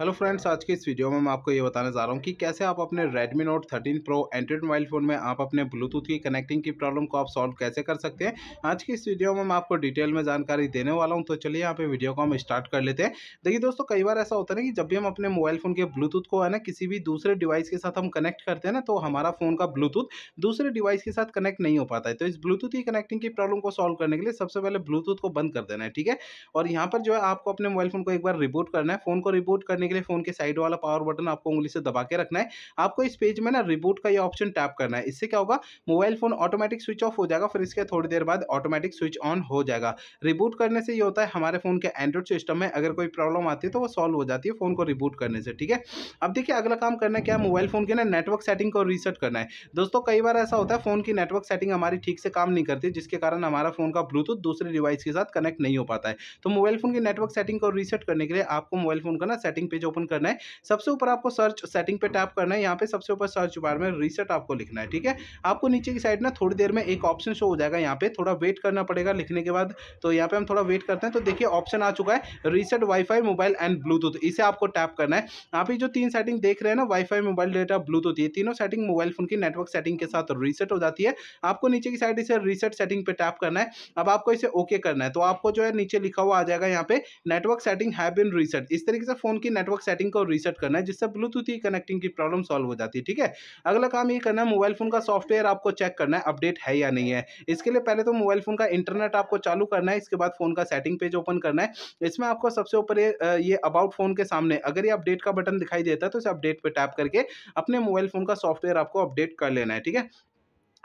hello friends आज के इस वीडियो में मैं आपको ये बताने जा रहा हूँ कि कैसे आप अपने Redmi Note 13 Pro android mobile phone में आप अपने ब्लूटूथ की कनेक्टिंग की प्रॉब्लम को आप सॉल्व कैसे कर सकते हैं आज की इस वीडियो में मैं आपको डिटेल में जानकारी देने वाला हूँ तो चलिए यहाँ पे वीडियो को हम स्टार्ट कर लेते हैं देखिए दोस्तों कई बार ऐसा होता है ना कि जब भी हम अपने मोबाइल फ़ोन के ब्लूटूथ को है ना किसी भी दूसरे डिवाइस के साथ हम कनेक्ट करते हैं ना तो हमारा फ़ोन का ब्लूटूथ दूसरे डिवाइस के साथ कनेक्ट नहीं हो पाता है तो इस ब्लूटूथ की कनेक्टिंग की प्रॉब्लम को सॉल्व करने के लिए सबसे पहले ब्लूटूथ को बंद कर देना है ठीक है और यहाँ पर जो है आपको अपने मोबाइल फ़ोन को एक बार रिबूट करना है फ़ोन को रिबूट करने करने के लिए फ़ोन के साइड वाला पावर बटन आपको उंगली से दबा के रखना है आपको इस पेज में ना रिबूट का ये ऑप्शन टैप करना है इससे क्या होगा mobile phone automatic switch off हो जाएगा फिर इसके थोड़ी देर बाद ऑटोमेटिक स्विच ऑन हो जाएगा रिबूट करने से ये होता है हमारे फ़ोन के एंड्रॉइड सिस्टम में अगर कोई प्रॉब्लम आती है तो वो सॉल्व हो जाती है फ़ोन को रिबूट करने से ठीक है अब देखिए अगला काम करना है क्या मोबाइल फ़ोन के ना नेटवर्क सेटिंग को रीसेट करना है दोस्तों कई बार ऐसा होता है फ़ोन की नेटवर्क सेटिंग हमारी ठीक से काम नहीं करती जिसके कारण हमारा फ़ोन का ब्लूटूथ दूसरे डिवाइस के साथ कनेक्ट नहीं हो पाता है तो मोबाइल फ़ोन की नेटवर्क सेटिंग को रीसेट करने के लिए आपको मोबाइल फ़ोन का ना सेटिंग पेज ओपन करना है सबसे ऊपर आपको सर्च सेटिंग पे टैप करना है यहाँ पे सबसे ऊपर सर्च बार में रीसेट आपको लिखना है ठीक है आपको नीचे की साइड ना थोड़ी देर में एक ऑप्शन शो हो जाएगा यहाँ पे थोड़ा वेट करना पड़ेगा लिखने के बाद तो यहाँ पे हम थोड़ा वेट करते हैं तो देखिए ऑप्शन आ चुका है reset wifi mobile and bluetooth इसे आपको टैप करना है आप जो तीन सेटिंग देख रहे हैं ना वाईफाई मोबाइल डेटा ब्लूटूथ ये तीनों सेटिंग मोबाइल फोन की नेटवर्क सेटिंग के साथ रिसेट हो जाती है आपको नीचे की साइड इसे रिसेट सेटिंग पे टैप करना है अब आपको इसे ओके करना है तो आपको जो है नीचे लिखा हुआ आ जाएगा यहाँ पे network setting have been reset इस तरीके से फोन की नेटवर्क सेटिंग को रीसेट करना है जिससे ब्लूटूथ ही कनेक्टिंग की प्रॉब्लम सॉल्व हो जाती है ठीक है अगला काम ये करना है मोबाइल फ़ोन का सॉफ्टवेयर आपको चेक करना है अपडेट है या नहीं है इसके लिए पहले तो मोबाइल फ़ोन का इंटरनेट आपको चालू करना है इसके बाद फ़ोन का सेटिंग पेज ओपन करना है इसमें आपको सबसे ऊपर ये अबाउट फ़ोन के सामने अगर ये अपडेट का बटन दिखाई देता है तो इसे अपडेट पर टैप करके अपने मोबाइल फ़ोन का सॉफ्टवेयर आपको अपडेट कर लेना है ठीक है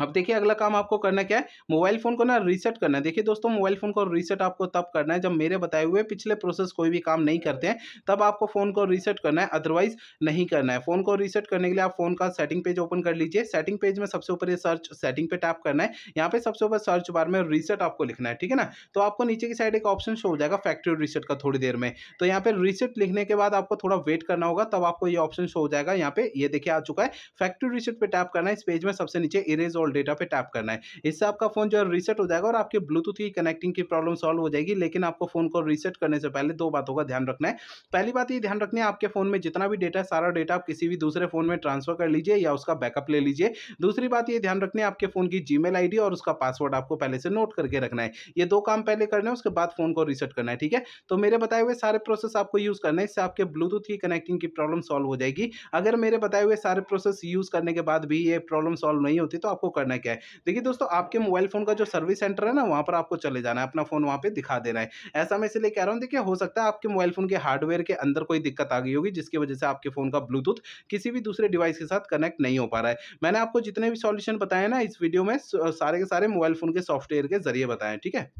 अब देखिए अगला काम आपको करना क्या है मोबाइल फ़ोन को ना रीसेट करना है देखिए दोस्तों मोबाइल फ़ोन को रीसेट आपको तब करना है जब मेरे बताए हुए पिछले प्रोसेस कोई भी काम नहीं करते हैं तब आपको फ़ोन को रीसेट करना है अदरवाइज नहीं करना है फ़ोन को रीसेट करने के लिए आप फ़ोन का सेटिंग पेज ओपन कर लीजिए सेटिंग पेज में सबसे ऊपर सर्च सेटिंग पे टैप करना है यहाँ पे सबसे ऊपर सर्च बार में रीसेट आपको लिखना है ठीक है ना तो आपको नीचे की साइड एक ऑप्शन शो हो जाएगा फैक्ट्री रीसेट का थोड़ी देर में तो यहाँ पे रीसेट लिखने के बाद आपको थोड़ा वेट करना होगा तब आपको ये ऑप्शन शो हो जाएगा यहाँ पे ये देखिए आ चुका है फैक्ट्री रीसेट पर टैप करना है इस पेज में सबसे नीचे इरेज और डेटा पे टैप करना है इससे आपका फ़ोन जो है रीसेट हो जाएगा और आपके ब्लूटूथ की कनेक्टिंग की प्रॉब्लम सॉल्व हो जाएगी लेकिन आपको फ़ोन को रीसेट करने से पहले दो बातों का ध्यान रखना है पहली बात ये ध्यान रखनी है आपके फ़ोन में जितना भी डेटा है सारा डेटा आप किसी भी दूसरे फ़ोन में ट्रांसफर कर लीजिए या उसका बैकअप ले लीजिए दूसरी बात ये ध्यान रखनी है आपके फ़ोन की जी मेल और उसका पासवर्ड आपको पहले से नोट करके रखना है ये दो काम पहले करना है उसके बाद फ़ोन को रीसेट करना है ठीक है तो मेरे बताए हुए सारे प्रोसेस आपको यूज़ करना है इससे आपके ब्लूटूथ की कनेक्टिंग की प्रॉब्लम सॉल्व हो जाएगी अगर मेरे बताए हुए सारे प्रोसेस यूज़ करने के बाद भी ये प्रॉब्लम सॉल्व नहीं होती तो आपको करना क्या है देखिए दोस्तों आपके मोबाइल फ़ोन का जो सर्विस सेंटर है ना वहाँ पर आपको चले जाना है अपना फ़ोन वहाँ पर दिखा देना है ऐसा मैं इसलिए कह रहा हूँ देखिए हो सकता है आपके मोबाइल फ़ोन के हार्डवेयर के अंदर कोई दिक्कत आ गई होगी जिसकी वजह से आपके फ़ोन का ब्लूटूथ किसी भी दूसरे डिवाइस के साथ कनेक्ट नहीं हो पा रहा है मैंने आपको जितने भी सॉल्यूशन बताए ना इस वीडियो में सारे के सारे मोबाइल फ़ोन के सॉफ्टवेयर के जरिए बताए ठीक है